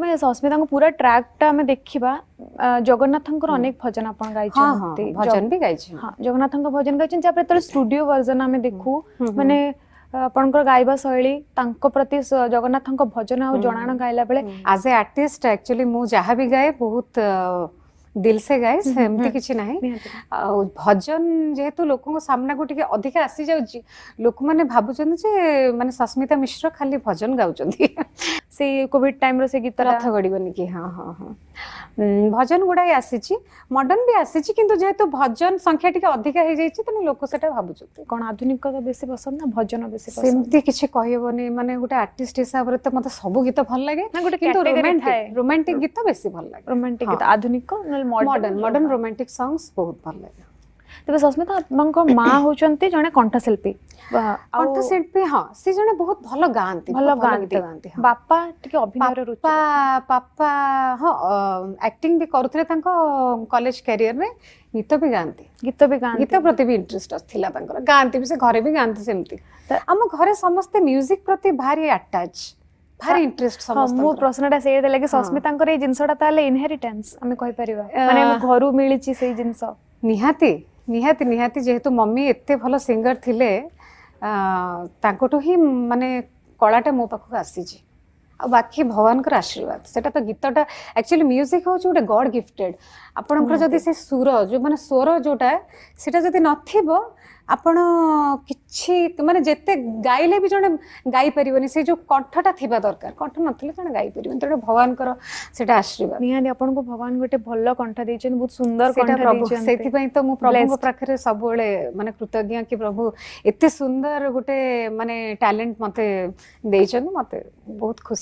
મે સસ્મિતા કો પૂરા ટ્રેક ટા મે દેખીબા જગન્નાથન કો અનેક ભજન આપણ ગાઈ છુ હા ભજન ભી ગાઈ છુ જગન્નાથન કો ભજન ગાઈ છુ જા પર સ્ટુડિયો વર્ઝન અમે દેખુ મને આપણ કો ગાઈવા સહીળી તાંકો પ્રતિ જગન્નાથન કો ભજન આ જોણાણ ગાઈલા બેલે એઝ અ આર્ટિસ્ટ એક્ચ્યુઅલી મો જહા ભી ગાય બહુત दिल से गाइस हमते किछि नै आ भजन जेहेतु लोक को सामना को ठीक अधिक आसी जाउ छी लोक माने भाबु छन जे माने सस्मिता मिश्र खाली भजन गाउ छन से कोविड टाइम रो से गीत रथ गड़ी बनि के हां हां हां ভজন গুড়াই আসিছি মডর্ন ବି ଆସିଛି କିନ୍ତୁ ଯେହେତୁ ଭଜନ ସଂଖ୍ୟା ଟିକେ ଅଧିକା ହେଇଯାଇଛି ତେଣୁ ଲୋକ ସେଟା ଭାବୁଛନ୍ତି କ'ଣ ଆଧୁନିକତା ବେଶୀ ପସନ୍ଦ ନା ଭଜନ ବେଶୀ ସେମିତି କିଛି କହିହେବନି ମାନେ ଗୋଟେ ଆର୍ଟିଷ୍ଟ ହିସାବରେ ତ ମତେ ସବୁ ଗୀତ ଭଲ ଲାଗେ ନା ଗୋଟେ କିନ୍ତୁ ରୋମାଣ୍ଟିକ ଗୀତ ବେଶୀ ଭଲ ଲାଗେ ରୋମାଣ୍ଟିକ ଗୀତ ଆଧୁନିକ ମଡର୍ଣ୍ଣ ମଡର୍ଣ୍ଣ ରୋମାଣ୍ଟିକ ସଙ୍ଗସ୍ ବହୁତ ଭଲ ଲାଗେ तेज सस्मिता माँ हूँ जन कंठशिल्पी कंठशिल्पी हाँ से जन बहुत भल गाँव कलेज क्यारिययर में गीत भी गाँव गीत भी गाँव गीत प्रति भी इंटरेस्ट था गाँव भी से भी गाँव से आम घर समस्ते म्यूजिक प्रति भारी आटाच इंटरेस्ट हाँ मो प्रश्न से लगे सस्मिता ନିହାତି ନିହାତି ଯେହେତୁ ମମି ଏତେ ଭଲ ସିଙ୍ଗର ଥିଲେ ତାଙ୍କଠୁ ହିଁ ମାନେ କଳାଟା ମୋ ପାଖକୁ ଆସିଛି ଆଉ ବାକି ଭଗବାନଙ୍କର ଆଶୀର୍ବାଦ ସେଟା ତ ଗୀତଟା ଆକ୍ଚୁଆଲି ମ୍ୟୁଜିକ୍ ହେଉଛି ଗୋଟେ ଗଡ୍ ଗିଫ୍ଟେଡ୍ ଆପଣଙ୍କର ଯଦି ସେ ସୁର ଯେଉଁ ମାନେ ସ୍ୱର ଯେଉଁଟା ସେଟା ଯଦି ନଥିବ ଆପଣ କିଛି ମାନେ ଯେତେ ଗାଇଲେ ବି ଜଣେ ଗାଇପାରିବନି ସେ ଯେଉଁ କଣ୍ଠଟା ଥିବା ଦରକାର କଣ୍ଠ ନଥିଲେ ଜଣେ ଗାଇପାରିବନି ତେଣୁ ଭଗବାନଙ୍କର ସେଟା ଆଶୀର୍ବାଦ ନିହାତି ଆପଣଙ୍କୁ ଭଗବାନ ଗୋଟେ ଭଲ କଣ୍ଠ ଦେଇଛନ୍ତି ବହୁତ ସୁନ୍ଦର ସେଥିପାଇଁ ତ ମୁଁ ପ୍ରଭୁଙ୍କ ପାଖରେ ସବୁବେଳେ ମାନେ କୃତଜ୍ଞ କି ପ୍ରଭୁ ଏତେ ସୁନ୍ଦର ଗୋଟେ ମାନେ ଟ୍ୟାଲେଣ୍ଟ ମୋତେ ଦେଇଛନ୍ତି ମୋତେ ବହୁତ ଖୁସି